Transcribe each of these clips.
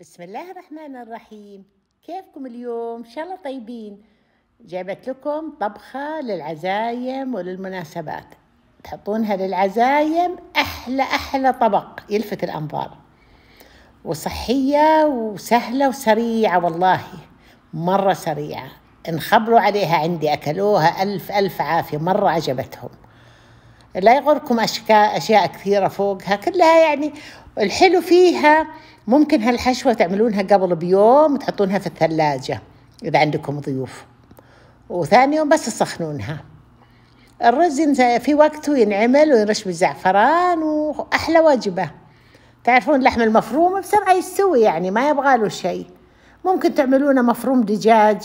بسم الله الرحمن الرحيم كيفكم اليوم؟ إن شاء الله طيبين جابت لكم طبخة للعزايم وللمناسبات تحطونها للعزايم أحلى أحلى طبق يلفت الأنظار وصحية وسهلة وسريعة والله مرة سريعة انخبروا عليها عندي أكلوها ألف ألف عافية مرة عجبتهم لا يغركم أشكاء أشياء كثيرة فوقها كلها يعني الحلو فيها ممكن هالحشوة تعملونها قبل بيوم تحطونها في الثلاجة إذا عندكم ضيوف وثاني يوم بس تسخنونها الرز في وقته ينعمل وينرش بالزعفران وأحلى وجبة تعرفون اللحم المفروم بسرعة يستوي يعني ما يبغى له شيء ممكن تعملونه مفروم دجاج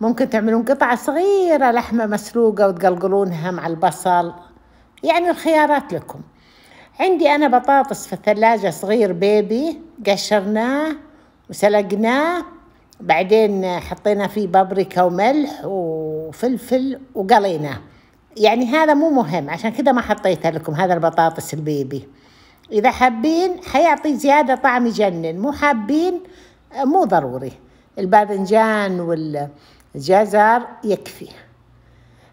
ممكن تعملون قطعة صغيرة لحمة مسلوقة وتقلقلونها مع البصل يعني الخيارات لكم عندي أنا بطاطس في الثلاجة صغير بيبي قشرناه وسلقناه بعدين حطينا فيه بابريكا وملح وفلفل وقليناه يعني هذا مو مهم عشان كذا ما حطيتها لكم هذا البطاطس البيبي إذا حابين حيعطي زيادة طعم يجنن مو حابين مو ضروري الباذنجان والجزر يكفي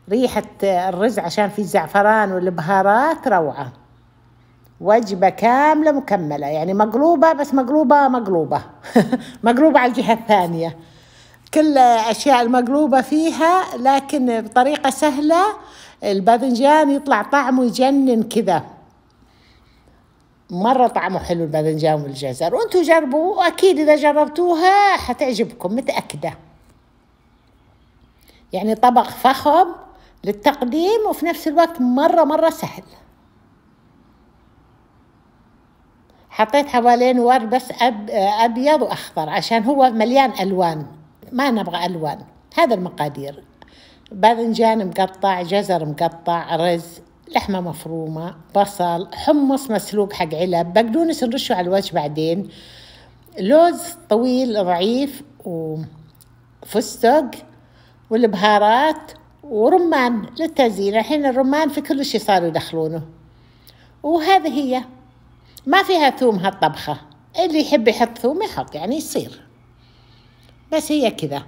ريحة الرز عشان فيه الزعفران والبهارات روعة وجبة كاملة مكملة يعني مقلوبة بس مقلوبة مقلوبة مقلوبة على الجهة الثانية كل أشياء المقلوبة فيها لكن بطريقة سهلة الباذنجان يطلع طعمه يجنن كذا مرة طعمه حلو الباذنجان والجزر وانتوا جربوا وأكيد إذا جربتوها حتعجبكم متأكدة يعني طبق فخم للتقديم وفي نفس الوقت مرة مرة سهل حطيت حوالين ورد بس أب أبيض وأخضر عشان هو مليان ألوان ما نبغى ألوان هذا المقادير باذنجان مقطع جزر مقطع رز لحمة مفرومة بصل حمص مسلوق حق علب بقدونس نرشه على الوجه بعدين لوز طويل ضعيف وفستق والبهارات ورمان للتزيين الحين الرمان في كل شيء صاروا يدخلونه وهذه هي ما فيها ثوم هالطبخة اللي يحب يحط ثوم يحط يعني يصير بس هي كذا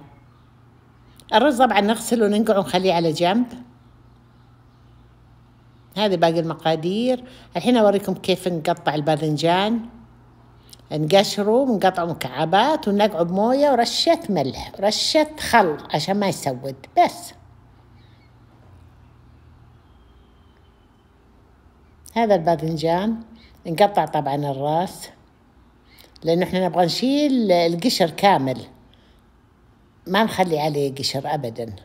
الرز طبعا نغسله وننقعه ونخليه على جنب هذه باقي المقادير الحين اوريكم كيف نقطع الباذنجان نقشره ونقطعه مكعبات ونقعه بمويه ورشه ملح ورشه خل عشان ما يسود بس هذا الباذنجان نقطع طبعا الراس لأنه احنا نبغى نشيل القشر كامل ما نخلي عليه قشر أبدا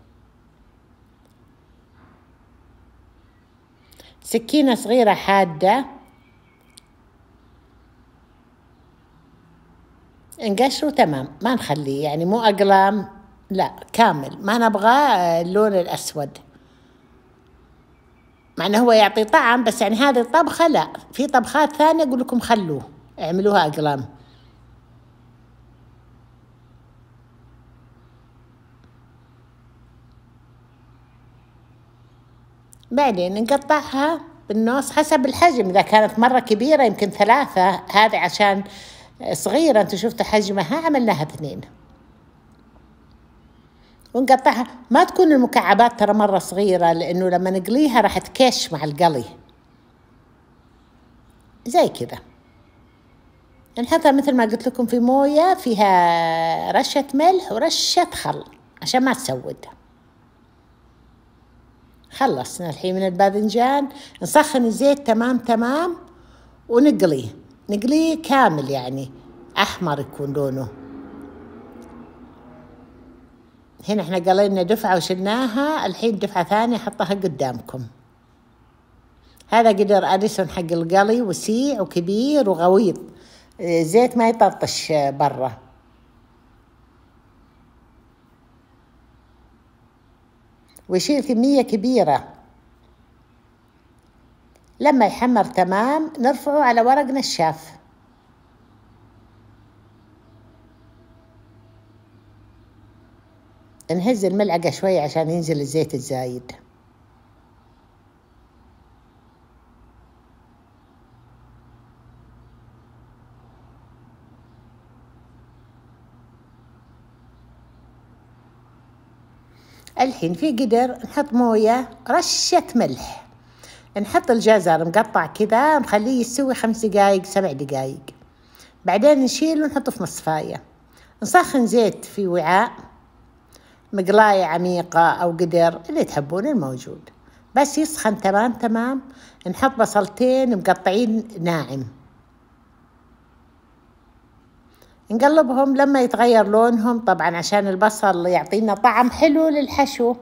سكينة صغيرة حادة نقشره تمام ما نخليه يعني مو أقلام لا كامل ما نبغى اللون الأسود مع انه هو يعطي طعم بس يعني هذه الطبخه لا في طبخات ثانيه اقول لكم خلوه اعملوها اقلام بعدين نقطعها بالنص حسب الحجم اذا كانت مره كبيره يمكن ثلاثه هذه عشان صغيره انتم شفتوا حجمها عملناها اثنين ونقطعها ما تكون المكعبات ترى مرة صغيرة لأنه لما نقليها راح تكش مع القلي زي كذا نحطها مثل ما قلت لكم في موية فيها رشة ملح ورشة خل عشان ما تسود خلصنا الحين من الباذنجان نسخن الزيت تمام تمام ونقليه نقليه كامل يعني أحمر يكون لونه هنا احنا قلينا دفعة وشلناها الحين دفعة ثانية حطها قدامكم هذا قدر أديسون حق القلي وسيع وكبير وغويط إيه، زيت ما يطرطش برا ويشيل كمية كبيرة لما يحمر تمام نرفعه على ورق نشاف نهز الملعقة شوية عشان ينزل الزيت الزايد الحين في قدر نحط موية رشة ملح نحط الجزر مقطع كذا نخليه يستوي خمس دقايق سبع دقايق بعدين نشيله ونحطه في مصفاية نسخن زيت في وعاء مقلاية عميقة أو قدر اللي تحبون الموجود بس يسخن تمام تمام نحط بصلتين مقطعين ناعم نقلبهم لما يتغير لونهم طبعا عشان البصل يعطينا طعم حلو للحشو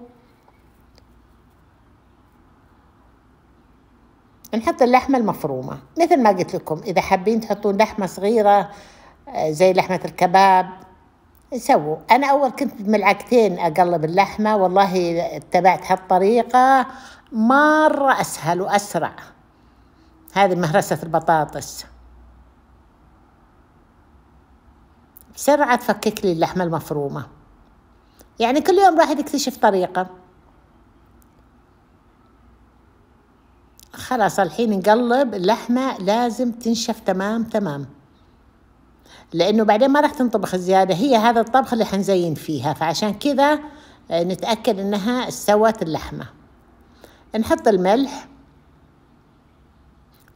نحط اللحمة المفرومة مثل ما قلت لكم إذا حابين تحطون لحمة صغيرة آه، زي لحمة الكباب سووا انا اول كنت بملعقتين اقلب اللحمه والله اتبعت هالطريقه مره اسهل واسرع هذه مهرسه البطاطس بسرعه تفكك لي اللحمه المفرومه يعني كل يوم راح يكتشف طريقه خلاص الحين نقلب اللحمه لازم تنشف تمام تمام لأنه بعدين ما راح تنطبخ الزيادة هي هذا الطبخ اللي حنزين فيها فعشان كذا آه، نتأكد إنها استوت اللحمة نحط الملح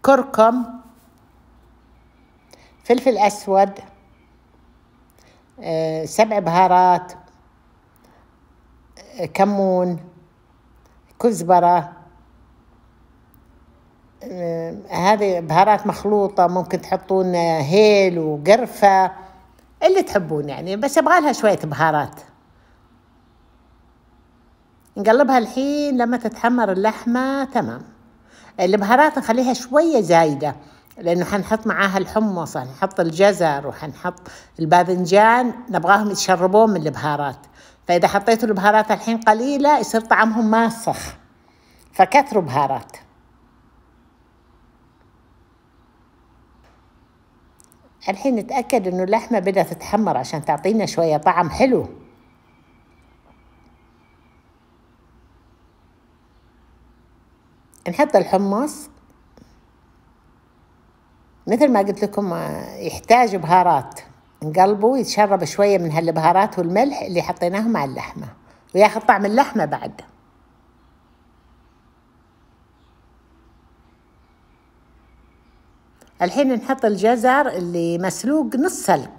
كركم فلفل أسود آه، سبع بهارات آه، كمون كزبرة هذه بهارات مخلوطة ممكن تحطون هيل وقرفة اللي تحبون يعني بس أبغى لها شوية بهارات نقلبها الحين لما تتحمر اللحمة تمام البهارات نخليها شوية زايدة لأنه حنحط معاها الحمص حنحط الجزر وحنحط الباذنجان نبغاهم يتشربون من البهارات فإذا حطيتوا البهارات الحين قليلة يصير طعمهم ماسخ فكثروا بهارات الحين نتأكد إنه اللحمة بدأت تتحمر عشان تعطينا شوية طعم حلو نحط الحمص مثل ما قلت لكم آه، يحتاج بهارات نقلبه ويتشرب شوية من هالبهارات والملح اللي حطيناهم على اللحمة وياخذ طعم اللحمة بعد الحين نحط الجزر اللي مسلوق نص سلق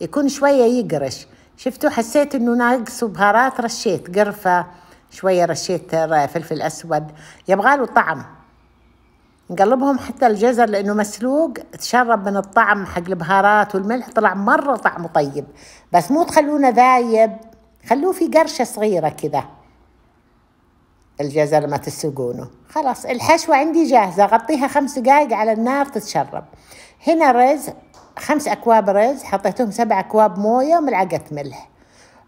يكون شوية يقرش شفتوا حسيت انه ناقصه بهارات رشيت قرفة شوية رشيت فلفل اسود له طعم نقلبهم حتى الجزر لانه مسلوق تشرب من الطعم حق البهارات والملح طلع مرة طعمه طيب بس مو تخلونه ذايب خلوه في قرشة صغيرة كذا الجزر ما تسقونه خلاص الحشوة عندي جاهزة غطيها خمس دقايق على النار تتشرب هنا رز خمس أكواب رز حطيتهم سبع أكواب موية وملعقة ملح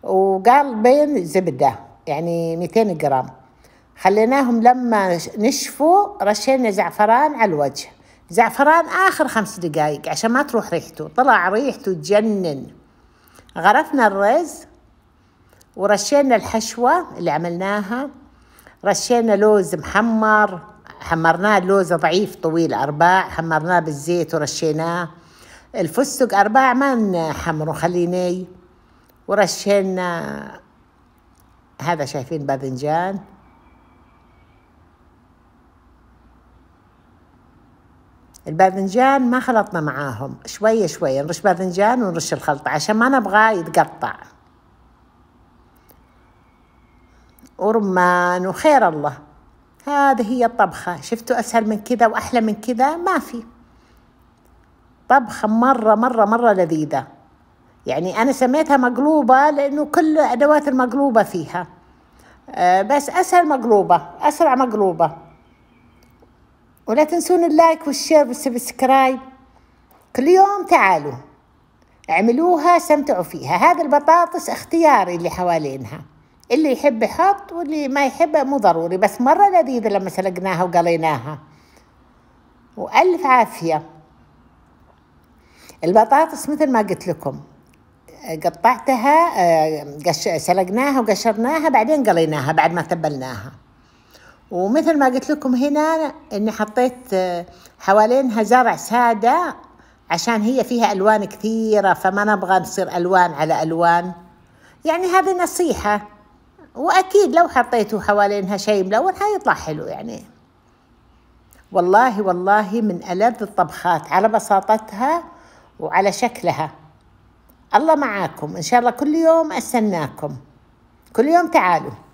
وقال بين زبدة يعني 200 جرام خليناهم لما نشفوا رشينا زعفران على الوجه زعفران آخر خمس دقايق عشان ما تروح ريحته طلع ريحته تجنن غرفنا الرز ورشينا الحشوة اللي عملناها رشينا لوز محمر حمرناه لوز ضعيف طويل أرباع حمرناه بالزيت ورشيناه الفستق أرباع ما نحمره خليني ورشينا هذا شايفين باذنجان الباذنجان ما خلطنا معاهم شوية شوية نرش باذنجان ونرش الخلطة عشان ما نبغاه يتقطع ورمان وخير الله هذه هي الطبخة شفتوا أسهل من كذا وأحلى من كذا ما في طبخة مرة مرة مرة لذيذة يعني أنا سميتها مقلوبة لأنه كل أدوات المقلوبة فيها آه، بس أسهل مقلوبة أسرع مقلوبة ولا تنسون اللايك والشير والسبسكرايب كل يوم تعالوا اعملوها استمتعوا فيها هذا البطاطس اختياري اللي حوالينها اللي يحب يحط واللي ما يحب مو ضروري بس مرة لذيذة لما سلقناها وقليناها وألف عافية البطاطس مثل ما قلت لكم آه، قطعتها آه، سلقناها وقشرناها بعدين قليناها بعد ما تبلناها ومثل ما قلت لكم هنا اني حطيت آه، حوالينها زرع ساده عشان هي فيها الوان كثيره فما نبغى نصير الوان على الوان يعني هذه نصيحه واكيد لو حطيتوا حوالينها ملون حيطلع حلو يعني والله والله من ألذ الطبخات على بساطتها وعلى شكلها الله معاكم إن شاء الله كل يوم أستناكم كل يوم تعالوا